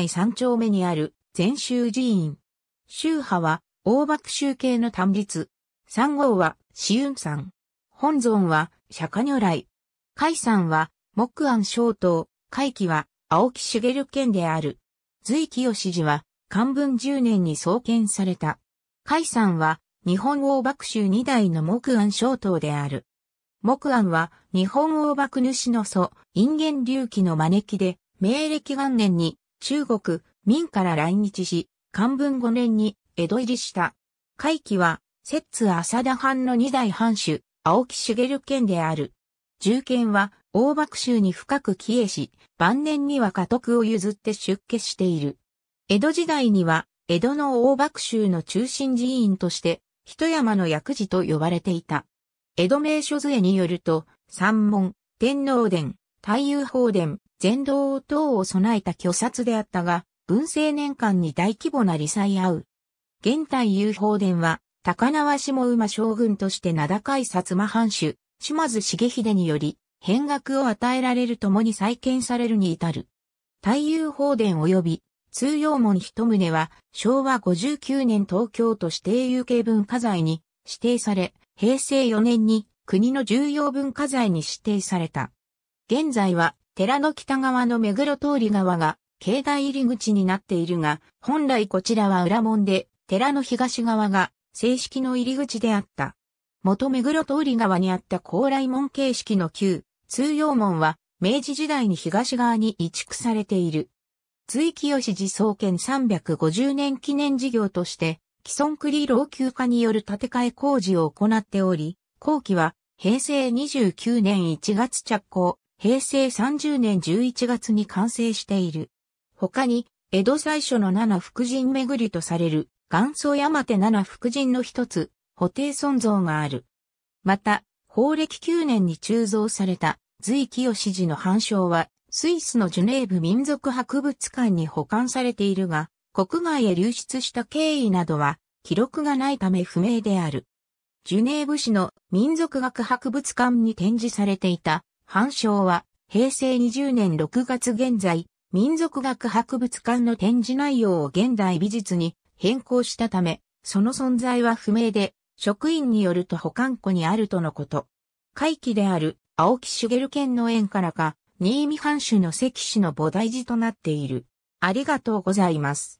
会三丁目にある禅宗寺院。宗派は大幕宗系の単立。三号は紫雲山。本尊は釈迦如来。海山は木安正頭。海期は青木茂県である。随清氏は漢文10年に創建された。海山は日本王幕宗二代の木安正頭である。木安は日本王幕主の祖、隠元隆起の招きで、明暦元年に中国、明から来日し、漢文5年に江戸入りした。会期は、摂津浅田藩の二代藩主、青木茂県である。重県は、大幕州に深く帰依し、晩年には家督を譲って出家している。江戸時代には、江戸の大幕州の中心寺院として、一山の薬事と呼ばれていた。江戸名所図絵によると、三門、天皇殿、太遊放電、全道等を備えた巨殺であったが、文政年間に大規模な理災合う。現太遊放電は、高輪下馬将軍として名高い薩摩藩主、島津重秀により、変額を与えられるともに再建されるに至る。太遊放電及び、通用門一棟は、昭和59年東京都指定有形文化財に指定され、平成4年に国の重要文化財に指定された。現在は寺の北側の目黒通り側が境内入り口になっているが、本来こちらは裏門で、寺の東側が正式の入り口であった。元目黒通り側にあった高麗門形式の旧通用門は明治時代に東側に移築されている。追記義寺創建350年記念事業として、既存栗老朽化による建て替え工事を行っており、後期は平成29年1月着工、平成30年11月に完成している。他に、江戸最初の七福神巡りとされる、元祖山手七福神の一つ、補定尊像がある。また、法暦9年に鋳造された、随清寺の繁章は、スイスのジュネーブ民族博物館に保管されているが、国外へ流出した経緯などは、記録がないため不明である。ジュネーブ市の民族学博物館に展示されていた藩賞は、平成20年6月現在、民族学博物館の展示内容を現代美術に変更したため、その存在は不明で、職員によると保管庫にあるとのこと。会期である青木茂県の縁からか、新見藩主の関氏の菩提寺となっている。ありがとうございます。